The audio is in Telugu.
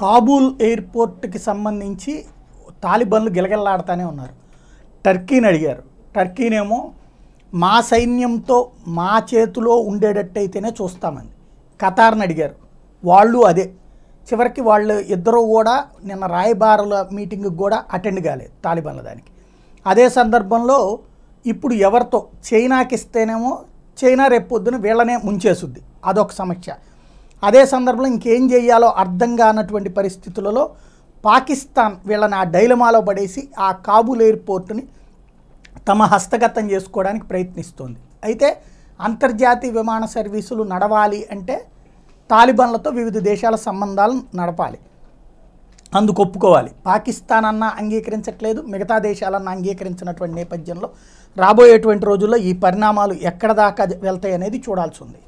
కాబూల్ ఎయిర్పోర్ట్కి సంబంధించి తాలిబన్లు గిలగిల్లాడుతూనే ఉన్నారు టర్కీని అడిగారు టర్కీనేమో మా సైన్యంతో మా చేతిలో ఉండేటట్టయితేనే చూస్తామని ఖతార్ని అడిగారు వాళ్ళు అదే చివరికి వాళ్ళు ఇద్దరు కూడా నిన్న రాయబారుల మీటింగ్కి కూడా అటెండ్ కాలేదు తాలిబన్ల దానికి అదే సందర్భంలో ఇప్పుడు ఎవరితో చైనాకి ఇస్తేనేమో చైనా రేపు పొద్దున వీళ్ళనే ముంచేసుద్ది అదొక సమస్య అదే సందర్భంలో ఇంకేం చేయాలో అర్థం కానటువంటి పరిస్థితులలో పాకిస్తాన్ వీళ్ళని ఆ డైలమాలో పడేసి ఆ కాబూల్ ఎయిర్పోర్ట్ని తమ హస్తగతం చేసుకోవడానికి ప్రయత్నిస్తోంది అయితే అంతర్జాతీయ విమాన సర్వీసులు నడవాలి అంటే తాలిబాన్లతో వివిధ దేశాల సంబంధాలను నడపాలి అందుకు ఒప్పుకోవాలి పాకిస్తాన్ అన్న అంగీకరించట్లేదు మిగతా దేశాలన్నా అంగీకరించినటువంటి నేపథ్యంలో రాబోయేటువంటి రోజుల్లో ఈ పరిణామాలు ఎక్కడ దాకా వెళ్తాయి అనేది చూడాల్సి ఉంది